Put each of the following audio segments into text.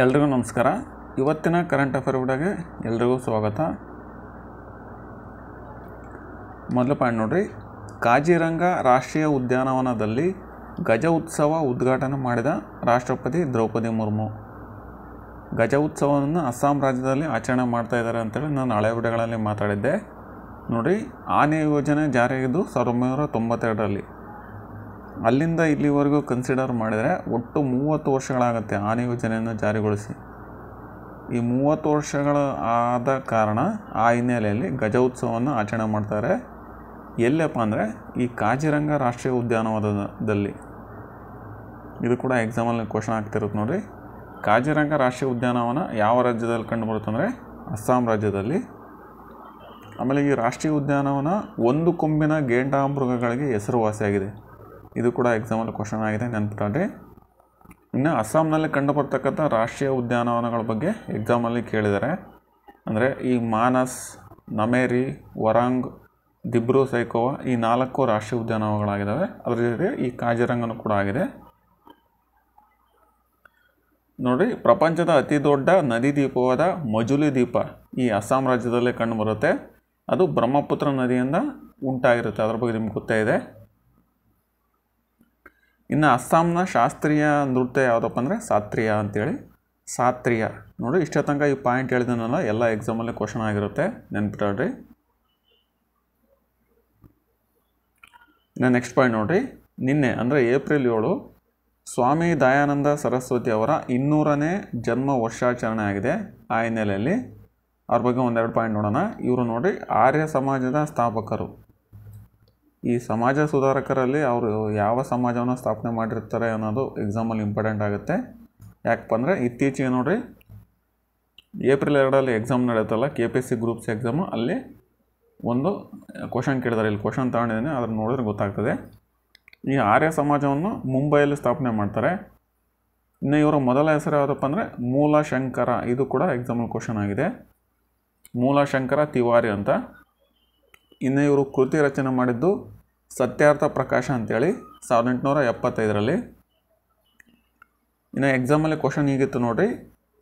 ಎಲ್ರಿಗೂ ನಮಸ್ಕಾರ ಇವತ್ತಿನ ಕರೆಂಟ್ ಅಫೇರ್ ಬಿಡಾಗೆ ಎಲ್ರಿಗೂ ಸ್ವಾಗತ ಮೊದಲು ಪಾಯಿಂಟ್ ನೋಡಿರಿ ಕಾಜಿರಂಗ ರಾಷ್ಟ್ರೀಯ ಉದ್ಯಾನವನದಲ್ಲಿ ಗಜ ಉತ್ಸವ ಉದ್ಘಾಟನೆ ಮಾಡಿದ ರಾಷ್ಟ್ರಪತಿ ದ್ರೌಪದಿ ಮುರ್ಮು ಗಜ ಉತ್ಸವವನ್ನು ಅಸ್ಸಾಂ ರಾಜ್ಯದಲ್ಲಿ ಆಚರಣೆ ಮಾಡ್ತಾ ಇದ್ದಾರೆ ಅಂತೇಳಿ ನಾನು ಹಳೆ ವಿಡಿಯೋಗಳಲ್ಲಿ ಮಾತಾಡಿದ್ದೆ ನೋಡಿರಿ ಆನೆ ಯೋಜನೆ ಜಾರಿಯಾಗಿದ್ದು ಸಾವಿರದ ಒಂಬೈನೂರ ತೊಂಬತ್ತೆರಡರಲ್ಲಿ ಅಲ್ಲಿಂದ ಇಲ್ಲಿವರೆಗೂ ಕನ್ಸಿಡರ್ ಮಾಡಿದರೆ ಒಟ್ಟು ಮೂವತ್ತು ವರ್ಷಗಳಾಗುತ್ತೆ ಆ ಯೋಜನೆಯನ್ನು ಜಾರಿಗೊಳಿಸಿ ಈ ಮೂವತ್ತು ವರ್ಷಗಳು ಆದ ಕಾರಣ ಆ ಹಿನ್ನೆಲೆಯಲ್ಲಿ ಗಜ ಉತ್ಸವವನ್ನು ಆಚರಣೆ ಮಾಡ್ತಾರೆ ಎಲ್ಲಪ್ಪ ಅಂದರೆ ಈ ಕಾಜಿರಂಗ ರಾಷ್ಟ್ರೀಯ ಉದ್ಯಾನವನದಲ್ಲಿ ಇದು ಕೂಡ ಎಕ್ಸಾಮಲ್ಲಿ ಕ್ವಶನ್ ಆಗ್ತಿರುತ್ತೆ ನೋಡಿರಿ ಕಾಜಿರಂಗ ರಾಷ್ಟ್ರೀಯ ಉದ್ಯಾನವನ ಯಾವ ರಾಜ್ಯದಲ್ಲಿ ಕಂಡುಬರುತ್ತೆ ಅಂದರೆ ಅಸ್ಸಾಂ ರಾಜ್ಯದಲ್ಲಿ ಆಮೇಲೆ ಈ ರಾಷ್ಟ್ರೀಯ ಉದ್ಯಾನವನ ಒಂದು ಕೊಂಬಿನ ಗೇಂಡಾ ಮೃಗಗಳಿಗೆ ಹೆಸರುವಾಸಿಯಾಗಿದೆ ಇದು ಕೂಡ ಎಕ್ಸಾಮಲ್ಲಿ ಕ್ವಶನ್ ಆಗಿದೆ ನೆನಪಿಟ್ರೆ ಇನ್ನು ಅಸ್ಸಾಂನಲ್ಲಿ ಬರ್ತಕ್ಕಂಥ ರಾಷ್ಟ್ರೀಯ ಉದ್ಯಾನವನಗಳ ಬಗ್ಗೆ ಎಕ್ಸಾಮಲ್ಲಿ ಕೇಳಿದ್ದಾರೆ ಅಂದರೆ ಈ ಮಾನಸ್ ನಮೇರಿ ವರಾಂಗ್ ದಿಬ್ರು ಸೈಕೋವಾ ಈ ನಾಲ್ಕು ರಾಷ್ಟ್ರೀಯ ಉದ್ಯಾನವನಗಳಾಗಿದ್ದಾವೆ ಅದರ ಜೊತೆಗೆ ಈ ಕಾಜಿರಂಗನು ಕೂಡ ಆಗಿದೆ ನೋಡಿ ಪ್ರಪಂಚದ ಅತಿ ದೊಡ್ಡ ನದಿ ದ್ವೀಪವಾದ ಮಜುಲಿ ದ್ವೀಪ ಈ ಅಸ್ಸಾಂ ರಾಜ್ಯದಲ್ಲೇ ಕಂಡುಬರುತ್ತೆ ಅದು ಬ್ರಹ್ಮಪುತ್ರ ನದಿಯಿಂದ ಉಂಟಾಗಿರುತ್ತೆ ಅದರ ಬಗ್ಗೆ ನಿಮ್ಗೆ ಗೊತ್ತೇ ಇದೆ ಇನ್ನು ಅಸ್ಸಾಂನ ಶಾಸ್ತ್ರೀಯ ನೃತ್ಯ ಯಾವುದಪ್ಪ ಅಂದರೆ ಸಾತ್ರಿಯ ಅಂತೇಳಿ ಸಾತ್ರಿಯ ನೋಡಿ ಇಷ್ಟೇ ತನಕ ಈ ಪಾಯಿಂಟ್ ಹೇಳಿದನಲ್ಲ ಎಲ್ಲ ಎಕ್ಸಾಮಲ್ಲಿ ಕ್ವಶನ್ ಆಗಿರುತ್ತೆ ನೆನ್ಪಿಟ್ರಿ ಇನ್ನು ನೆಕ್ಸ್ಟ್ ಪಾಯಿಂಟ್ ನೋಡಿರಿ ನಿನ್ನೆ ಅಂದರೆ ಏಪ್ರಿಲ್ ಏಳು ಸ್ವಾಮಿ ದಯಾನಂದ ಸರಸ್ವತಿ ಅವರ ಇನ್ನೂರನೇ ಜನ್ಮ ವರ್ಷಾಚರಣೆ ಆಗಿದೆ ಆ ಹಿನ್ನೆಲೆಯಲ್ಲಿ ಅವ್ರ ಬಗ್ಗೆ ಒಂದೆರಡು ಪಾಯಿಂಟ್ ನೋಡೋಣ ಇವರು ನೋಡಿ ಆರ್ಯ ಸಮಾಜದ ಸ್ಥಾಪಕರು ಈ ಸಮಾಜ ಸುಧಾರಕರಲ್ಲಿ ಅವರು ಯಾವ ಸಮಾಜವನ್ನು ಸ್ಥಾಪನೆ ಮಾಡಿರ್ತಾರೆ ಅನ್ನೋದು ಎಕ್ಸಾಮಲ್ಲಿ ಇಂಪಾರ್ಟೆಂಟ್ ಆಗುತ್ತೆ ಯಾಕಪ್ಪ ಅಂದರೆ ಇತ್ತೀಚೆಗೆ ನೋಡಿರಿ ಏಪ್ರಿಲ್ ಎರಡರಲ್ಲಿ ಎಕ್ಸಾಮ್ ನಡೆಯುತ್ತಲ್ಲ K P S C groups exam ಅಲ್ಲಿ ಒಂದು ಕ್ವಶನ್ ಕೇಳಿದಾರೆ ಇಲ್ಲಿ ಕ್ವಶನ್ ತಗೊಂಡಿದ್ದೀನಿ ಅದನ್ನು ನೋಡಿದ್ರೆ ಗೊತ್ತಾಗ್ತದೆ ಈ ಆರ್ಯ ಸಮಾಜವನ್ನು ಮುಂಬೈಯಲ್ಲಿ ಸ್ಥಾಪನೆ ಮಾಡ್ತಾರೆ ಇನ್ನು ಇವರ ಮೊದಲ ಹೆಸರು ಯಾವುದಪ್ಪ ಅಂದರೆ ಮೂಲಶಂಕರ ಇದು ಕೂಡ ಎಕ್ಸಾಮಲ್ ಕ್ವಶನ್ ಆಗಿದೆ ಮೂಲಶಂಕರ ತಿವಾರಿ ಅಂತ ಇನ್ನು ಇವರು ಕೃತಿ ರಚನೆ ಮಾಡಿದ್ದು ಸತ್ಯಾರ್ಥ ಪ್ರಕಾಶ ಅಂತೇಳಿ ಸಾವಿರದ ಎಂಟುನೂರ ಎಪ್ಪತ್ತೈದರಲ್ಲಿ ಇನ್ನು ಎಕ್ಸಾಮಲ್ಲಿ ಕ್ವಶನ್ ಹೀಗಿತ್ತು ನೋಡಿರಿ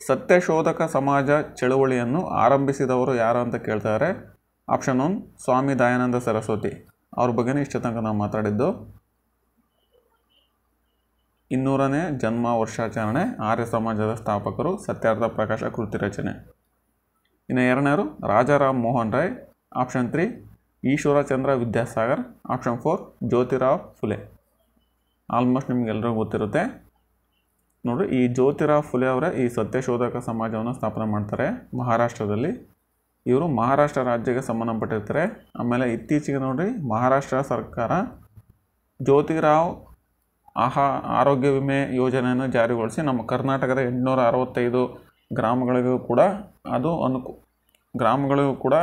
ಸತ್ಯಶೋಧಕ ಸಮಾಜ ಚಳುವಳಿಯನ್ನು ಆರಂಭಿಸಿದವರು ಯಾರು ಅಂತ ಕೇಳ್ತಾರೆ ಆಪ್ಷನ್ ಒನ್ ಸ್ವಾಮಿ ದಯಾನಂದ ಸರಸ್ವತಿ ಅವ್ರ ಬಗ್ಗೆ ಇಷ್ಟ ತನಕ ನಾವು ಮಾತಾಡಿದ್ದು ಇನ್ನೂರನೇ ಜನ್ಮ ವರ್ಷಾಚರಣೆ ಆರ್ಯ ಸಮಾಜದ ಸ್ಥಾಪಕರು ಸತ್ಯಾರ್ಥ ಪ್ರಕಾಶ ಕೃತಿ ರಚನೆ ಇನ್ನು ಎರಡನೇರು Rajaram Mohan Roy option three Chandra Vidyasagar option four Jyotirao Phule almost ನಿಮಗೆಲ್ಲರೂ ಗೊತ್ತಿರುತ್ತೆ ನೋಡಿರಿ ಈ ಜ್ಯೋತಿರಾವ್ ಫುಲೆ ಅವರೇ ಈ ಸತ್ಯಶೋಧಕ ಸಮಾಜವನ್ನು ಸ್ಥಾಪನೆ ಮಾಡ್ತಾರೆ ಮಹಾರಾಷ್ಟ್ರದಲ್ಲಿ ಇವರು ಮಹಾರಾಷ್ಟ್ರ ರಾಜ್ಯಕ್ಕೆ ಸಂಬಂಧಪಟ್ಟಿರ್ತಾರೆ ಆಮೇಲೆ ಇತ್ತೀಚೆಗೆ ನೋಡಿರಿ ಮಹಾರಾಷ್ಟ್ರ ಸರ್ಕಾರ ಜ್ಯೋತಿರಾವ್ ಆಹಾ ಆರೋಗ್ಯ ವಿಮೆ ಯೋಜನೆಯನ್ನು ಜಾರಿಗೊಳಿಸಿ ನಮ್ಮ ಕರ್ನಾಟಕದ ಎಂಟುನೂರ ಅರವತ್ತೈದು ಗ್ರಾಮಗಳಿಗೂ ಕೂಡ ಅದು ಅನುಕು ಗ್ರಾಮಗಳಿಗೂ ಕೂಡ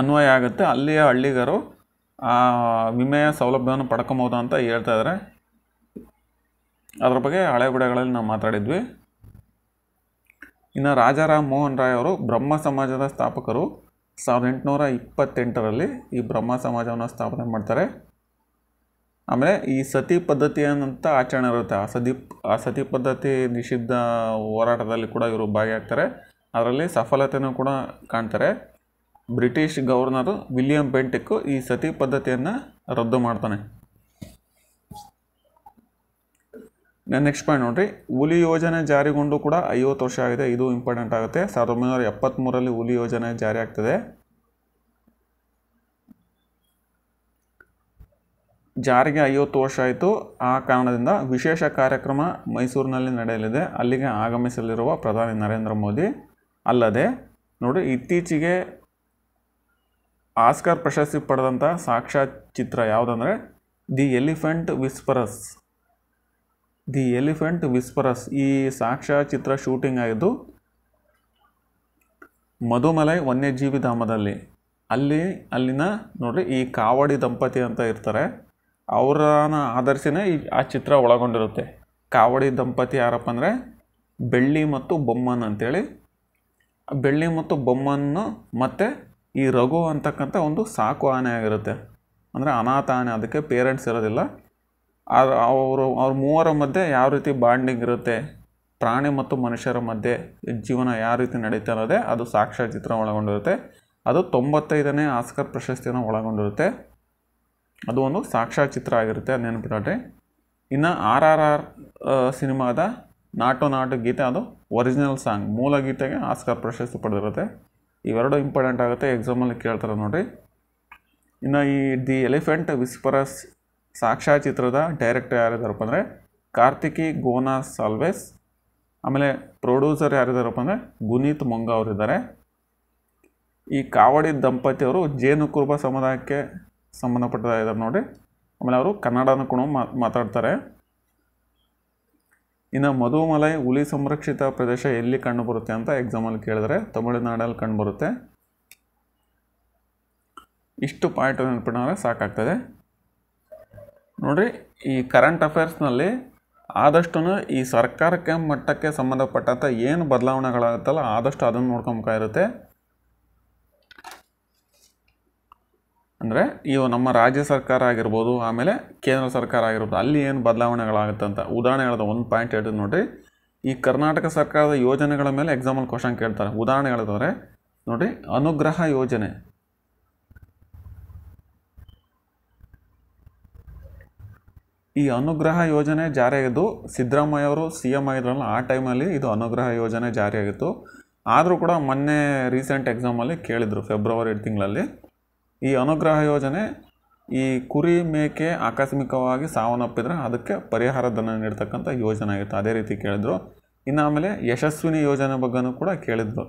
ಅನ್ವಯ ಆಗುತ್ತೆ ಅಲ್ಲಿಯ ಹಳ್ಳಿಗರು ಆ ವಿಮೆಯ ಸೌಲಭ್ಯವನ್ನು ಪಡ್ಕೊಬೋದು ಅಂತ ಹೇಳ್ತಾ ಇದ್ದಾರೆ ಅದರ ಬಗ್ಗೆ ಹಳೆ ಬಿಡಗಳಲ್ಲಿ ನಾವು ಮಾತಾಡಿದ್ವಿ ಇನ್ನು ರಾಜಾರಾಮ್ ಮೋಹನ್ ರಾಯ್ ಅವರು ಬ್ರಹ್ಮ ಸಮಾಜದ ಸ್ಥಾಪಕರು ಸಾವಿರದ ಎಂಟುನೂರ ಇಪ್ಪತ್ತೆಂಟರಲ್ಲಿ ಈ ಬ್ರಹ್ಮ ಸಮಾಜವನ್ನು ಸ್ಥಾಪನೆ ಮಾಡ್ತಾರೆ ಆಮೇಲೆ ಈ ಸತಿ ಪದ್ಧತಿಯಂತ ಆಚರಣೆ ಇರುತ್ತೆ ಆ ಸತಿ ಆ ಸತಿ ಪದ್ಧತಿ ನಿಷಿದ್ಧ ಹೋರಾಟದಲ್ಲಿ ಕೂಡ ಇವರು ಭಾಗಿಯಾಗ್ತಾರೆ ಅದರಲ್ಲಿ ಸಫಲತೆಯೂ ಕೂಡ ಕಾಣ್ತಾರೆ ಬ್ರಿಟಿಷ್ ಗವರ್ನರ್ ವಿಲಿಯಂ ಪೆಂಟಿಕ್ಕು ಈ ಸತಿ ಪದ್ಧತಿಯನ್ನು ರದ್ದು ಮಾಡ್ತಾನೆ ನೆಕ್ಸ್ಟ್ ಪಾಯಿಂಟ್ ನೋಡ್ರಿ ಹುಲಿ ಯೋಜನೆ ಜಾರಿಗೊಂಡು ಕೂಡ ಐವತ್ತು ವರ್ಷ ಆಗಿದೆ ಇದು ಇಂಪಾರ್ಟೆಂಟ್ ಆಗುತ್ತೆ ಸಾವಿರದ ಒಂಬೈನೂರ ಎಪ್ಪತ್ತ್ಮೂರಲ್ಲಿ ಹುಲಿ ಯೋಜನೆ ಜಾರಿ ಆಗ್ತದೆ ಜಾರಿಗೆ ಐವತ್ತು ವರ್ಷ ಆಯಿತು ಆ ಕಾರಣದಿಂದ ವಿಶೇಷ ಕಾರ್ಯಕ್ರಮ ಮೈಸೂರಿನಲ್ಲಿ ನಡೆಯಲಿದೆ ಅಲ್ಲಿಗೆ ಆಗಮಿಸಲಿರುವ ಪ್ರಧಾನಿ ನರೇಂದ್ರ ಮೋದಿ ಅಲ್ಲದೆ ನೋಡಿ ಇತ್ತೀಚೆಗೆ ಆಸ್ಕರ್ ಪ್ರಶಸ್ತಿ ಪಡೆದಂಥ ಸಾಕ್ಷಾತ್ ಚಿತ್ರ ಯಾವುದಂದರೆ the Elephant Whisperers the Elephant Whisperers ಈ ಸಾಕ್ಷ್ಯ ಚಿತ್ರ ಶೂಟಿಂಗ್ ಆಗಿದ್ದು ಮಧುಮಲೈ ವನ್ಯಜೀವಿ ಧಾಮದಲ್ಲಿ ಅಲ್ಲಿ ಅಲ್ಲಿನ ನೋಡಿರಿ ಈ ಕಾವಡಿ ದಂಪತಿ ಅಂತ ಇರ್ತಾರೆ ಅವರನ್ನ ಆಧರಿಸಿನೇ ಈ ಆ ಚಿತ್ರ ಒಳಗೊಂಡಿರುತ್ತೆ ಕಾವಡಿ ದಂಪತಿ ಯಾರಪ್ಪ ಅಂದರೆ ಬೆಳ್ಳಿ ಮತ್ತು ಬೊಮ್ಮನ್ ಅಂಥೇಳಿ ಬೆಳ್ಳಿ ಮತ್ತು ಬೊಮ್ಮನ್ನು ಮತ್ತು ಈ ರಘು ಅಂತಕ್ಕಂಥ ಒಂದು ಸಾಕು ಆನೆ ಆಗಿರುತ್ತೆ ಅಂದರೆ ಅನಾಥ ಆನೆ ಅದಕ್ಕೆ ಪೇರೆಂಟ್ಸ್ ಇರೋದಿಲ್ಲ ಅವರು ಅವ್ರ ಮೂವರ ಮಧ್ಯೆ ಯಾವ ರೀತಿ ಬಾಂಡಿಂಗ್ ಇರುತ್ತೆ ಪ್ರಾಣಿ ಮತ್ತು ಮನುಷ್ಯರ ಮಧ್ಯೆ ಜೀವನ ಯಾವ ರೀತಿ ನಡೀತಾ ಅನ್ನೋದೇ ಅದು ಸಾಕ್ಷ್ಯಚಿತ್ರ ಒಳಗೊಂಡಿರುತ್ತೆ ಅದು ತೊಂಬತ್ತೈದನೇ ಆಸ್ಕರ್ ಪ್ರಶಸ್ತಿಯನ್ನು ಒಳಗೊಂಡಿರುತ್ತೆ ಅದು ಒಂದು ಚಿತ್ರ ಆಗಿರುತ್ತೆ ಅದು ನೆನಪಿಟ್ರಿ ಇನ್ನು ಆರ್ ಆರ್ ಆರ್ ಸಿನಿಮಾದ ನಾಟು ನಾಟು ಗೀತೆ ಅದು ಒರಿಜಿನಲ್ ಸಾಂಗ್ ಮೂಲ ಗೀತೆಗೆ ಆಸ್ಕರ್ ಪ್ರಶಸ್ತಿ ಪಡೆದಿರುತ್ತೆ ಇವೆರಡು ಇಂಪಾರ್ಟೆಂಟ್ ಆಗುತ್ತೆ ಎಕ್ಸಾಮಲ್ಲಿ ಕೇಳ್ತಾರೆ ನೋಡಿ ಇನ್ನು ಈ ದಿ ಎಲಿಫೆಂಟ್ ವಿಸ್ಪರಸ್ ಚಿತ್ರದ ಡೈರೆಕ್ಟರ್ ಯಾರಿದ್ದಾರಪ್ಪ ಅಂದರೆ ಕಾರ್ತಿಕಿ ಗೋನಾ ಸಾಲ್ವೆಸ್ ಆಮೇಲೆ ಪ್ರೊಡ್ಯೂಸರ್ ಯಾರಿದ್ದಾರಪ್ಪ ಅಂದರೆ ಗುನೀತ್ ಮೊಂಗ ಅವರಿದ್ದಾರೆ ಈ ಕಾವಡಿ ದಂಪತಿಯವರು ಜೇನು ಕುರುಬ ಸಮುದಾಯಕ್ಕೆ ಸಂಬಂಧಪಟ್ಟಿದ್ದಾರೆ ನೋಡಿ ಆಮೇಲೆ ಅವರು ಕನ್ನಡನ ಕೂಡ ಮಾತಾಡ್ತಾರೆ ಇನ್ನು ಮಧುಮಲೈ ಹುಲಿ ಸಂರಕ್ಷಿತ ಪ್ರದೇಶ ಎಲ್ಲಿ ಕಂಡುಬರುತ್ತೆ ಅಂತ ಎಕ್ಸಾಮಲ್ಲಿ ಕೇಳಿದ್ರೆ ತಮಿಳುನಾಡಲ್ಲಿ ಕಂಡುಬರುತ್ತೆ ಇಷ್ಟು ಪಾಯಿಂಟ್ ನೆನಪಿಟ್ರೆ ಸಾಕಾಗ್ತದೆ ನೋಡಿರಿ ಈ ಕರೆಂಟ್ ಅಫೇರ್ಸ್ನಲ್ಲಿ ಆದಷ್ಟು ಈ ಸರ್ಕಾರಕ್ಕೆ ಮಟ್ಟಕ್ಕೆ ಸಂಬಂಧಪಟ್ಟಂಥ ಏನು ಬದಲಾವಣೆಗಳಾಗುತ್ತಲ್ಲ ಆದಷ್ಟು ಅದನ್ನು ನೋಡ್ಕೊಬೇಕಾಗಿರುತ್ತೆ ಅಂದರೆ ಇವು ನಮ್ಮ ರಾಜ್ಯ ಸರ್ಕಾರ ಆಗಿರ್ಬೋದು ಆಮೇಲೆ ಕೇಂದ್ರ ಸರ್ಕಾರ ಆಗಿರ್ಬೋದು ಅಲ್ಲಿ ಏನು ಬದಲಾವಣೆಗಳಾಗುತ್ತೆ ಅಂತ ಉದಾಹರಣೆ ಹೇಳಿದ ಒಂದು ಪಾಯಿಂಟ್ ಹೇಳಿದ್ರು ನೋಡಿರಿ ಈ ಕರ್ನಾಟಕ ಸರ್ಕಾರದ ಯೋಜನೆಗಳ ಮೇಲೆ ಎಕ್ಸಾಮಲ್ಲಿ ಕ್ವಶನ್ ಕೇಳ್ತಾರೆ ಉದಾಹರಣೆ ಹೇಳಿದ್ರೆ ನೋಡಿ ಅನುಗ್ರಹ ಯೋಜನೆ ಈ ಅನುಗ್ರಹ ಯೋಜನೆ ಜಾರಿಯಾಗಿದ್ದು ಸಿದ್ದರಾಮಯ್ಯ ಅವರು ಸಿ ಎಮ್ ಆಗಿದ್ರಲ್ಲ ಆ ಟೈಮಲ್ಲಿ ಇದು ಅನುಗ್ರಹ ಯೋಜನೆ ಜಾರಿಯಾಗಿತ್ತು ಆದರೂ ಕೂಡ ಮೊನ್ನೆ ರೀಸೆಂಟ್ ಎಕ್ಸಾಮಲ್ಲಿ ಕೇಳಿದರು ಫೆಬ್ರವರಿ ತಿಂಗಳಲ್ಲಿ ಈ ಅನುಗ್ರಹ ಯೋಜನೆ ಈ ಕುರಿ ಮೇಕೆ ಆಕಸ್ಮಿಕವಾಗಿ ಸಾವನ್ನಪ್ಪಿದರೆ ಅದಕ್ಕೆ ಪರಿಹಾರ ಧನ ನೀಡ್ತಕ್ಕಂಥ ಯೋಜನೆ ಆಗಿತ್ತು ಅದೇ ರೀತಿ ಕೇಳಿದ್ರು ಇನ್ನು ಆಮೇಲೆ ಯಶಸ್ವಿನಿ ಯೋಜನೆ ಬಗ್ಗೆನೂ ಕೂಡ ಕೇಳಿದ್ರು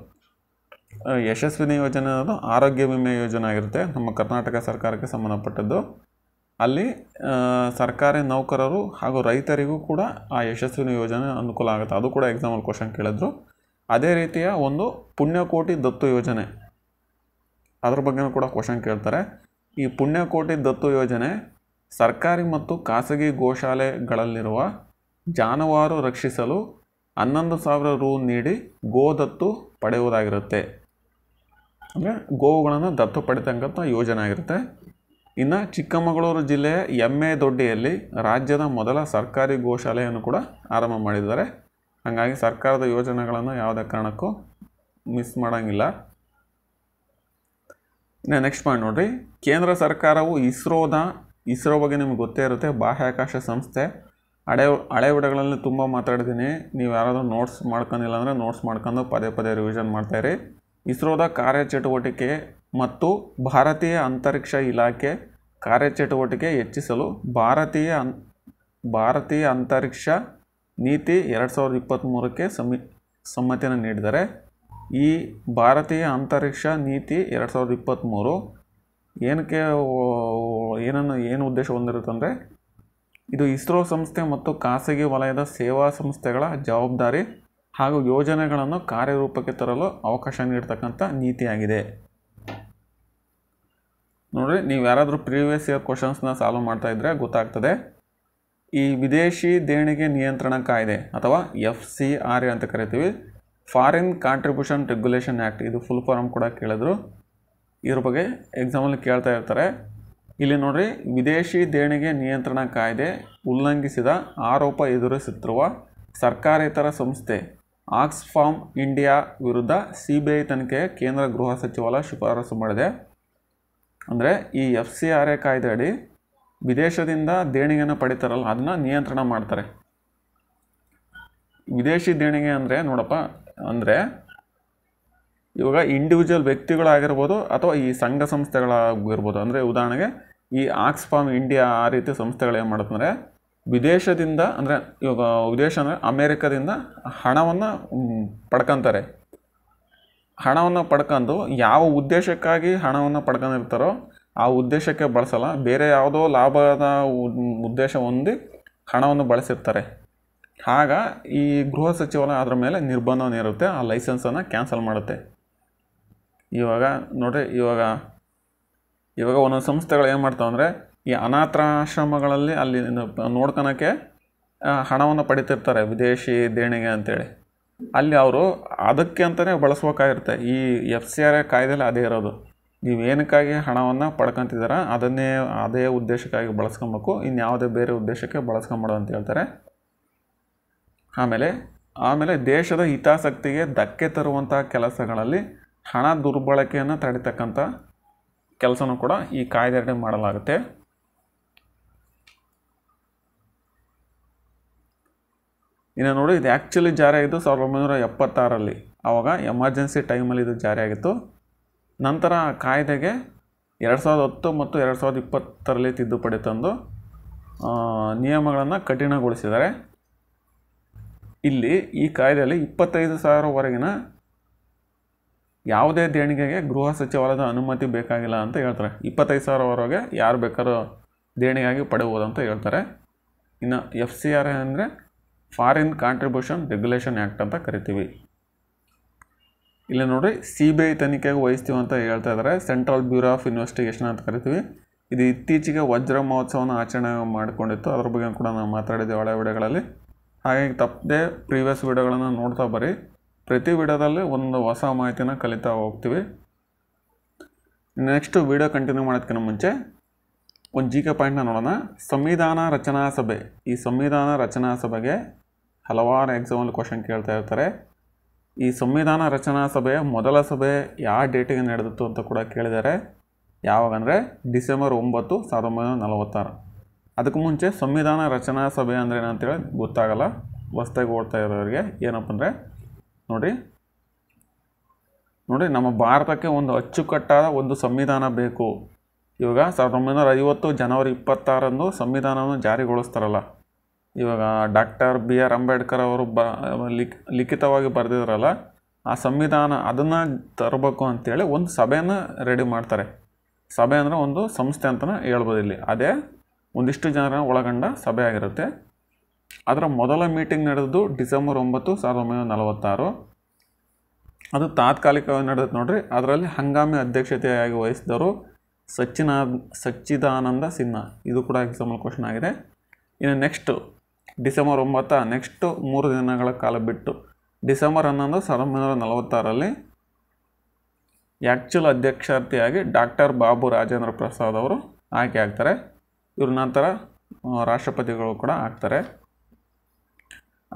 ಯಶಸ್ವಿನಿ ಯೋಜನೆ ಅನ್ನೋದು ಆರೋಗ್ಯ ವಿಮೆ ಯೋಜನೆ ಆಗಿರುತ್ತೆ ನಮ್ಮ ಕರ್ನಾಟಕ ಸರ್ಕಾರಕ್ಕೆ ಸಂಬಂಧಪಟ್ಟದ್ದು ಅಲ್ಲಿ ಸರ್ಕಾರಿ ನೌಕರರು ಹಾಗೂ ರೈತರಿಗೂ ಕೂಡ ಆ ಯಶಸ್ವಿನಿ ಯೋಜನೆ ಅನುಕೂಲ ಆಗುತ್ತೆ ಅದು ಕೂಡ ಎಕ್ಸಾಂಪಲ್ ಕ್ವಶನ್ ಕೇಳಿದ್ರು ಅದೇ ರೀತಿಯ ಒಂದು ಪುಣ್ಯಕೋಟಿ ದತ್ತು ಯೋಜನೆ ಅದ್ರ ಬಗ್ಗೆನೂ ಕೂಡ ಕ್ವಶನ್ ಕೇಳ್ತಾರೆ ಈ ಪುಣ್ಯಕೋಟಿ ದತ್ತು ಯೋಜನೆ ಸರ್ಕಾರಿ ಮತ್ತು ಖಾಸಗಿ ಗೋಶಾಲೆಗಳಲ್ಲಿರುವ ಜಾನುವಾರು ರಕ್ಷಿಸಲು ಹನ್ನೊಂದು ಸಾವಿರ ರೂ ನೀಡಿ ಗೋ ದತ್ತು ಪಡೆಯುವುದಾಗಿರುತ್ತೆ ಅಂದರೆ ಗೋವುಗಳನ್ನು ದತ್ತು ಪಡಿತಕ್ಕಂಥ ಯೋಜನೆ ಆಗಿರುತ್ತೆ ಇನ್ನು ಚಿಕ್ಕಮಗಳೂರು ಜಿಲ್ಲೆಯ ಎಮ್ಮೆ ದೊಡ್ಡಿಯಲ್ಲಿ ರಾಜ್ಯದ ಮೊದಲ ಸರ್ಕಾರಿ ಗೋಶಾಲೆಯನ್ನು ಕೂಡ ಆರಂಭ ಮಾಡಿದ್ದಾರೆ ಹಾಗಾಗಿ ಸರ್ಕಾರದ ಯೋಜನೆಗಳನ್ನು ಯಾವುದೇ ಕಾರಣಕ್ಕೂ ಮಿಸ್ ಮಾಡೋಂಗಿಲ್ಲ ನೆಕ್ಸ್ಟ್ ಪಾಯಿಂಟ್ ನೋಡಿರಿ ಕೇಂದ್ರ ಸರ್ಕಾರವು ಇಸ್ರೋದ ಇಸ್ರೋ ಬಗ್ಗೆ ನಿಮ್ಗೆ ಗೊತ್ತೇ ಇರುತ್ತೆ ಬಾಹ್ಯಾಕಾಶ ಸಂಸ್ಥೆ ಹಳೆ ವಿಡಗಳಲ್ಲಿ ತುಂಬ ಮಾತಾಡ್ತೀನಿ ನೀವು ಯಾರಾದರೂ ನೋಟ್ಸ್ ಮಾಡ್ಕೊಂಡಿಲ್ಲ ಅಂದರೆ ನೋಟ್ಸ್ ಮಾಡ್ಕೊಂಡು ಪದೇ ಪದೇ ರಿವಿಷನ್ ಮಾಡ್ತಾಯಿರಿ ಇಸ್ರೋದ ಕಾರ್ಯಚಟುವಟಿಕೆ ಮತ್ತು ಭಾರತೀಯ ಅಂತರಿಕ್ಷ ಇಲಾಖೆ ಕಾರ್ಯಚಟುವಟಿಕೆ ಹೆಚ್ಚಿಸಲು ಭಾರತೀಯ ಅನ್ ಭಾರತೀಯ ಅಂತರಿಕ್ಷ ನೀತಿ ಎರಡು ಸಾವಿರದ ಇಪ್ಪತ್ತ್ಮೂರಕ್ಕೆ ಸಮಿ ಸಮ್ಮತಿಯನ್ನು ನೀಡಿದ್ದಾರೆ ಈ ಭಾರತೀಯ ಅಂತರಿಕ್ಷ ನೀತಿ ಎರಡು ಸಾವಿರದ ಇಪ್ಪತ್ತ್ಮೂರು ಏನಕ್ಕೆ ಏನನ್ನು ಏನು ಉದ್ದೇಶ ಹೊಂದಿರುತ್ತೆ ಅಂದರೆ ಇದು ಇಸ್ರೋ ಸಂಸ್ಥೆ ಮತ್ತು ಖಾಸಗಿ ವಲಯದ ಸೇವಾ ಸಂಸ್ಥೆಗಳ ಜವಾಬ್ದಾರಿ ಹಾಗೂ ಯೋಜನೆಗಳನ್ನು ಕಾರ್ಯರೂಪಕ್ಕೆ ತರಲು ಅವಕಾಶ ನೀಡ್ತಕ್ಕಂಥ ನೀತಿಯಾಗಿದೆ ನೋಡಿರಿ ನೀವು ಯಾರಾದರೂ ಪ್ರೀವಿಯಸ್ ಇಯರ್ ಕ್ವಶನ್ಸ್ನ ಸಾಲ್ವ್ ಮಾಡ್ತಾಯಿದ್ರೆ ಗೊತ್ತಾಗ್ತದೆ ಈ ವಿದೇಶಿ ದೇಣಿಗೆ ನಿಯಂತ್ರಣ ಕಾಯ್ದೆ ಅಥವಾ ಎಫ್ ಸಿ ಆರ್ ಅಂತ ಕರಿತೀವಿ ಫಾರಿನ್ ಕಾಂಟ್ರಿಬ್ಯೂಷನ್ ರೆಗ್ಯುಲೇಷನ್ ಆ್ಯಕ್ಟ್ ಇದು ಫುಲ್ ಫಾರ್ಮ್ ಕೂಡ ಕೇಳಿದ್ರು ಇದ್ರ ಬಗ್ಗೆ ಎಕ್ಸಾಮಲ್ಲಿ ಕೇಳ್ತಾ ಇರ್ತಾರೆ ಇಲ್ಲಿ ನೋಡಿರಿ ವಿದೇಶಿ ದೇಣಿಗೆ ನಿಯಂತ್ರಣ ಕಾಯ್ದೆ ಉಲ್ಲಂಘಿಸಿದ ಆರೋಪ ಎದುರಿಸುತ್ತಿರುವ ಸರ್ಕಾರೇತರ ಸಂಸ್ಥೆ ಆಕ್ಸ್ಫಾರ್ಮ್ ಇಂಡಿಯಾ ವಿರುದ್ಧ ಸಿ ಬಿ ಐ ತನಿಖೆ ಕೇಂದ್ರ ಗೃಹ ಸಚಿವಾಲಯ ಶಿಫಾರಸು ಮಾಡಿದೆ ಅಂದರೆ ಈ ಎಫ್ ಸಿ ಆರ್ ಎ ಅಡಿ ವಿದೇಶದಿಂದ ದೇಣಿಗೆಯನ್ನು ಪಡಿತಾರಲ್ಲ ಅದನ್ನು ನಿಯಂತ್ರಣ ಮಾಡ್ತಾರೆ ವಿದೇಶಿ ದೇಣಿಗೆ ಅಂದರೆ ನೋಡಪ್ಪ ಅಂದರೆ ಇವಾಗ ಇಂಡಿವಿಜುವಲ್ ವ್ಯಕ್ತಿಗಳಾಗಿರ್ಬೋದು ಅಥವಾ ಈ ಸಂಘ ಸಂಸ್ಥೆಗಳಾಗಿರ್ಬೋದು ಅಂದರೆ ಉದಾಹರಣೆಗೆ ಈ ಆಕ್ಸ್ಫಾಮ್ ಇಂಡಿಯಾ ಆ ರೀತಿ ಸಂಸ್ಥೆಗಳು ಏನು ಮಾಡುತ್ತಂದರೆ ವಿದೇಶದಿಂದ ಅಂದರೆ ಇವಾಗ ವಿದೇಶ ಅಂದರೆ ಅಮೇರಿಕಾದಿಂದ ಹಣವನ್ನು ಪಡ್ಕೊತಾರೆ ಹಣವನ್ನು ಪಡ್ಕೊಂಡು ಯಾವ ಉದ್ದೇಶಕ್ಕಾಗಿ ಹಣವನ್ನು ಪಡ್ಕೊಂಡಿರ್ತಾರೋ ಆ ಉದ್ದೇಶಕ್ಕೆ ಬಳಸಲ್ಲ ಬೇರೆ ಯಾವುದೋ ಲಾಭದ ಉದ್ದೇಶ ಹೊಂದಿ ಹಣವನ್ನು ಬಳಸಿರ್ತಾರೆ ಆಗ ಈ ಗೃಹ ಸಚಿವಾಲಯ ಅದರ ಮೇಲೆ ನಿರ್ಬಂಧನ ಇರುತ್ತೆ ಆ ಲೈಸೆನ್ಸನ್ನು ಕ್ಯಾನ್ಸಲ್ ಮಾಡುತ್ತೆ ಇವಾಗ ನೋಡಿರಿ ಇವಾಗ ಇವಾಗ ಒಂದೊಂದು ಸಂಸ್ಥೆಗಳು ಏನು ಮಾಡ್ತಾವೆ ಅಂದರೆ ಈ ಅನಾಥಾಶ್ರಮಗಳಲ್ಲಿ ಅಲ್ಲಿ ನೋಡ್ಕೊಳಕ್ಕೆ ಹಣವನ್ನು ಪಡಿತಿರ್ತಾರೆ ವಿದೇಶಿ ದೇಣಿಗೆ ಅಂತೇಳಿ ಅಲ್ಲಿ ಅವರು ಅದಕ್ಕೆ ಅಂತಲೇ ಬಳಸ್ಬೇಕಾಗಿರುತ್ತೆ ಈ ಎಫ್ ಸಿ ಆರ್ ಎ ಕಾಯ್ದೆಲ್ಲ ಅದೇ ಇರೋದು ನೀವು ಏನಕ್ಕಾಗಿ ಹಣವನ್ನು ಪಡ್ಕೊತಿದ್ದೀರಾ ಅದನ್ನೇ ಅದೇ ಉದ್ದೇಶಕ್ಕಾಗಿ ಬಳಸ್ಕೊಬೇಕು ಇನ್ಯಾವುದೇ ಬೇರೆ ಉದ್ದೇಶಕ್ಕೆ ಬಳಸ್ಕೊಂಬಿಡು ಅಂತ ಹೇಳ್ತಾರೆ ಆಮೇಲೆ ಆಮೇಲೆ ದೇಶದ ಹಿತಾಸಕ್ತಿಗೆ ಧಕ್ಕೆ ತರುವಂತಹ ಕೆಲಸಗಳಲ್ಲಿ ಹಣ ದುರ್ಬಳಕೆಯನ್ನು ತಡಿತಕ್ಕಂಥ ಕೆಲಸನೂ ಕೂಡ ಈ ಕಾಯ್ದೆಯಡಿ ಮಾಡಲಾಗುತ್ತೆ ಇನ್ನು ನೋಡಿ ಇದು ಆ್ಯಕ್ಚುಲಿ ಜಾರಿಯಾಗಿದ್ದು ಸಾವಿರದ ಒಂಬೈನೂರ ಎಪ್ಪತ್ತಾರಲ್ಲಿ ಆವಾಗ ಎಮರ್ಜೆನ್ಸಿ ಟೈಮಲ್ಲಿ ಇದು ಜಾರಿಯಾಗಿತ್ತು ನಂತರ ಆ ಕಾಯ್ದೆಗೆ ಎರಡು ಸಾವಿರದ ಹತ್ತು ಮತ್ತು ಎರಡು ಸಾವಿರದ ಇಪ್ಪತ್ತರಲ್ಲಿ ತಿದ್ದುಪಡಿ ತಂದು ನಿಯಮಗಳನ್ನು ಕಠಿಣಗೊಳಿಸಿದ್ದಾರೆ ಇಲ್ಲಿ ಈ ಕಾಯ್ದೆಯಲ್ಲಿ ಇಪ್ಪತ್ತೈದು ಸಾವಿರವರೆಗಿನ ಯಾವುದೇ ದೇಣಿಗೆಗೆ ಗೃಹ ಸಚಿವಾಲಯದ ಅನುಮತಿ ಬೇಕಾಗಿಲ್ಲ ಅಂತ ಹೇಳ್ತಾರೆ ಇಪ್ಪತ್ತೈದು ಸಾವಿರವರೆಗೆ ಯಾರು ಬೇಕಾದ್ರೂ ದೇಣಿಗೆಯಾಗಿ ಪಡೆಯಬಹುದು ಅಂತ ಹೇಳ್ತಾರೆ ಇನ್ನು ಎಫ್ ಸಿ ಆರ್ ಅಂದರೆ ಫಾರಿನ್ ಕಾಂಟ್ರಿಬ್ಯೂಷನ್ ರೆಗ್ಯುಲೇಷನ್ ಆ್ಯಕ್ಟ್ ಅಂತ ಕರಿತೀವಿ ಇಲ್ಲಿ ನೋಡಿರಿ ಸಿ ಬಿ ಐ ತನಿಖೆಗೆ ವಹಿಸ್ತೀವಿ ಅಂತ ಹೇಳ್ತಾ ಇದ್ದಾರೆ ಸೆಂಟ್ರಲ್ ಬ್ಯೂರೋ ಆಫ್ ಇನ್ವೆಸ್ಟಿಗೇಷನ್ ಅಂತ ಕರಿತೀವಿ ಇದು ಇತ್ತೀಚೆಗೆ ವಜ್ರ ಮಹೋತ್ಸವನ ಆಚರಣೆ ಮಾಡಿಕೊಂಡಿತ್ತು ಅದ್ರ ಬಗ್ಗೆ ಕೂಡ ನಾವು ಮಾತಾಡಿದ್ದೀವಿ ಒಳ ವಿಡಿಯೋಗಳಲ್ಲಿ ಹಾಗಾಗಿ ತಪ್ಪದೆ ಪ್ರೀವಿಯಸ್ ವಿಡಿಯೋಗಳನ್ನು ನೋಡ್ತಾ ಬರಿ ಪ್ರತಿ ವಿಡಿಯೋದಲ್ಲಿ ಒಂದು ಹೊಸ ಮಾಹಿತಿನ ಕಲಿತಾ ಹೋಗ್ತೀವಿ ನೆಕ್ಸ್ಟ್ ವಿಡಿಯೋ ಕಂಟಿನ್ಯೂ ಮಾಡೋದಕ್ಕಿಂತ ಮುಂಚೆ ಒಂದು ಜಿ ಕೆ ಪಾಯಿಂಟ್ನ ನೋಡೋಣ ಸಂವಿಧಾನ ರಚನಾ ಸಭೆ ಈ ಸಂವಿಧಾನ ರಚನಾ ಸಭೆಗೆ ಹಲವಾರು ಎಕ್ಸಾಮಲ್ ಕ್ವಶನ್ ಕೇಳ್ತಾ ಇರ್ತಾರೆ ಈ ಸಂವಿಧಾನ ರಚನಾ ಸಭೆಯ ಮೊದಲ ಸಭೆ ಯಾವ ಡೇಟಿಗೆ ನಡೆದಿತ್ತು ಅಂತ ಕೂಡ ಕೇಳಿದ್ದಾರೆ ಯಾವಾಗಂದರೆ ಡಿಸೆಂಬರ್ ಒಂಬತ್ತು ಸಾವಿರದ ಒಂಬೈನೂರ ನಲವತ್ತಾರು ಅದಕ್ಕೆ ಮುಂಚೆ ಸಂವಿಧಾನ ರಚನಾ ಸಭೆ ಅಂದರೆ ಏನಂತೇಳಿ ಗೊತ್ತಾಗಲ್ಲ ಹೊಸ್ದಾಗಿ ಓಡ್ತಾ ಇರೋರಿಗೆ ಏನಪ್ಪ ಅಂದರೆ ನೋಡಿ ನೋಡಿ ನಮ್ಮ ಭಾರತಕ್ಕೆ ಒಂದು ಅಚ್ಚುಕಟ್ಟಾದ ಒಂದು ಸಂವಿಧಾನ ಬೇಕು ಇವಾಗ ಸಾವಿರದ ಒಂಬೈನೂರ ಐವತ್ತು ಜನವರಿ ಇಪ್ಪತ್ತಾರಂದು ಸಂವಿಧಾನವನ್ನು ಜಾರಿಗೊಳಿಸ್ತಾರಲ್ಲ ಇವಾಗ ಡಾಕ್ಟರ್ ಬಿ ಆರ್ ಅಂಬೇಡ್ಕರ್ ಅವರು ಬ ಲಿಖಿತವಾಗಿ ಬರೆದಿದ್ರಲ್ಲ ಆ ಸಂವಿಧಾನ ಅದನ್ನು ತರಬೇಕು ಅಂತೇಳಿ ಒಂದು ಸಭೆಯನ್ನು ರೆಡಿ ಮಾಡ್ತಾರೆ ಸಭೆ ಅಂದರೆ ಒಂದು ಸಂಸ್ಥೆ ಅಂತಲೇ ಹೇಳ್ಬೋದು ಇಲ್ಲಿ ಅದೇ ಒಂದಿಷ್ಟು ಜನರ ಒಳಗೊಂಡ ಸಭೆಯಾಗಿರುತ್ತೆ ಅದರ ಮೊದಲ ಮೀಟಿಂಗ್ ನಡೆದು ಡಿಸೆಂಬರ್ ಒಂಬತ್ತು ಸಾವಿರದ ಒಂಬೈನೂರ ನಲವತ್ತಾರು ಅದು ತಾತ್ಕಾಲಿಕವಾಗಿ ನಡೆದು ನೋಡಿರಿ ಅದರಲ್ಲಿ ಹಂಗಾಮಿ ಅಧ್ಯಕ್ಷತೆಯಾಗಿ ವಹಿಸಿದವರು ಸಚ್ಚಿನ ಸಚ್ಚಿದಾನಂದ ಸಿನ್ಹಾ ಇದು ಕೂಡ ಎಕ್ಸಾಂಪಲ್ ಕ್ವಶನ್ ಆಗಿದೆ ಇನ್ನು ನೆಕ್ಸ್ಟು ಡಿಸೆಂಬರ್ ಒಂಬತ್ತ ನೆಕ್ಸ್ಟು ಮೂರು ದಿನಗಳ ಕಾಲ ಬಿಟ್ಟು ಡಿಸೆಂಬರ್ ಹನ್ನೊಂದು ಸಾವಿರದ ಒಂಬೈನೂರ ನಲವತ್ತಾರಲ್ಲಿ ಆ್ಯಕ್ಚುಲ್ ಅಧ್ಯಕ್ಷಾರ್ಥಿಯಾಗಿ ಡಾಕ್ಟರ್ ಬಾಬು ರಾಜೇಂದ್ರ ಪ್ರಸಾದ್ ಅವರು ಆಯ್ಕೆ ಆಗ್ತಾರೆ ಇವ್ರ ನಂತರ ರಾಷ್ಟ್ರಪತಿಗಳು ಕೂಡ ಆಗ್ತಾರೆ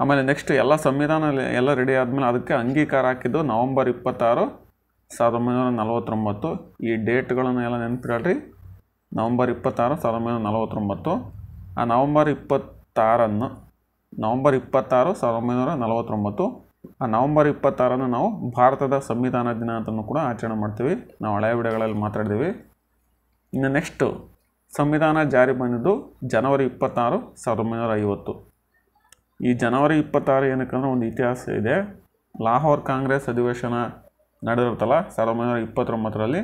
ಆಮೇಲೆ ನೆಕ್ಸ್ಟ್ ಎಲ್ಲ ಸಂವಿಧಾನ ಎಲ್ಲ ರೆಡಿ ಆದಮೇಲೆ ಅದಕ್ಕೆ ಅಂಗೀಕಾರ ಹಾಕಿದ್ದು ನವಂಬರ್ ಇಪ್ಪತ್ತಾರು ಸಾವಿರದ ಒಂಬೈನೂರ ನಲವತ್ತೊಂಬತ್ತು ಈ ಡೇಟ್ಗಳನ್ನು ಎಲ್ಲ ನೆನಪಿಡ್ರಿ ನವಂಬರ್ ಇಪ್ಪತ್ತಾರು ಸಾವಿರದ ಒಂಬೈನೂರ ನಲವತ್ತೊಂಬತ್ತು ಆ ನವಂಬರ್ ಇಪ್ಪತ್ತಾರನ್ನು ನವಂಬರ್ ಇಪ್ಪತ್ತಾರು ಸಾವಿರದ ಒಂಬೈನೂರ ನಲವತ್ತೊಂಬತ್ತು ಆ ನವಂಬರ್ ಇಪ್ಪತ್ತಾರನ್ನು ನಾವು ಭಾರತದ ಸಂವಿಧಾನ ದಿನ ಅಂತಲೂ ಕೂಡ ಆಚರಣೆ ಮಾಡ್ತೀವಿ ನಾವು ಹಳೆಯ ವಿಡಿಯೋಗಳಲ್ಲಿ ಮಾತಾಡಿದ್ದೀವಿ ಇನ್ನು ನೆಕ್ಸ್ಟು ಸಂವಿಧಾನ ಜಾರಿ ಬಂದಿದ್ದು ಜನವರಿ ಇಪ್ಪತ್ತಾರು ಸಾವಿರದ ಒಂಬೈನೂರ ಐವತ್ತು ಈ ಜನವರಿ ಇಪ್ಪತ್ತಾರು ಏನಕ್ಕಂದ್ರೆ ಒಂದು ಇತಿಹಾಸ ಇದೆ ಲಾಹೋರ್ ಕಾಂಗ್ರೆಸ್ ಅಧಿವೇಶನ ನಡೆದಿರುತ್ತಲ್ಲ ಸಾವಿರದ ಒಂಬೈನೂರ ಇಪ್ಪತ್ತೊಂಬತ್ತರಲ್ಲಿ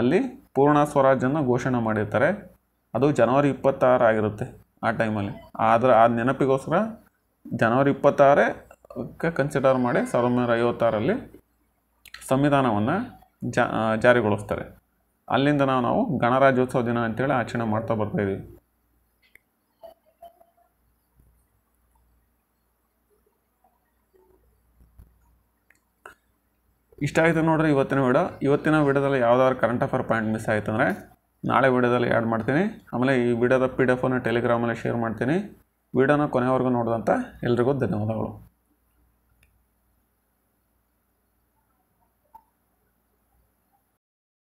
ಅಲ್ಲಿ ಪೂರ್ಣ ಸ್ವರಾಜ್ಯನ ಘೋಷಣೆ ಮಾಡಿರ್ತಾರೆ ಅದು ಜನವರಿ ಇಪ್ಪತ್ತಾರು ಆಗಿರುತ್ತೆ ಆ ಟೈಮಲ್ಲಿ ಆದರೆ ಆ ನೆನಪಿಗೋಸ್ಕರ ಜನವರಿ ಇಪ್ಪತ್ತಾರಕ್ಕೆ ಕನ್ಸಿಡರ್ ಮಾಡಿ ಸಾವಿರದ ಒಂಬೈನೂರ ಐವತ್ತಾರಲ್ಲಿ ಸಂವಿಧಾನವನ್ನು ಜಾರಿಗೊಳಿಸ್ತಾರೆ ಅಲ್ಲಿಂದ ನಾವು ನಾವು ಗಣರಾಜ್ಯೋತ್ಸವ ದಿನ ಅಂತೇಳಿ ಆಚರಣೆ ಮಾಡ್ತಾ ಬರ್ತಾಯಿದ್ದೀವಿ ಇಷ್ಟ ಆಯಿತು ನೋಡ್ರಿ ಇವತ್ತಿನ ವಿಡಿಯೋ ಇವತ್ತಿನ ವಿಡಿಯೋದಲ್ಲಿ ಯಾವ್ದಾದ್ರು ಕರೆಂಟ್ ಅಫೇರ್ ಪಾಯಿಂಟ್ ಮಿಸ್ ಆಯಿತು ಅಂದರೆ ನಾಳೆ ವಿಡಿಯೋದಲ್ಲಿ ಆ್ಯಡ್ ಮಾಡ್ತೀನಿ ಆಮೇಲೆ ಈ ವಿಡಿಯೋದ ಪಿ ಡಿ ಎಫನ್ನು ಟೆಲಿಗ್ರಾಮಲ್ಲಿ ಶೇರ್ ಮಾಡ್ತೀನಿ ವಿಡಿಯೋನ ಕೊನೆವರೆಗೂ ನೋಡಿದಂಥ ಎಲ್ರಿಗೂ ಧನ್ಯವಾದಗಳು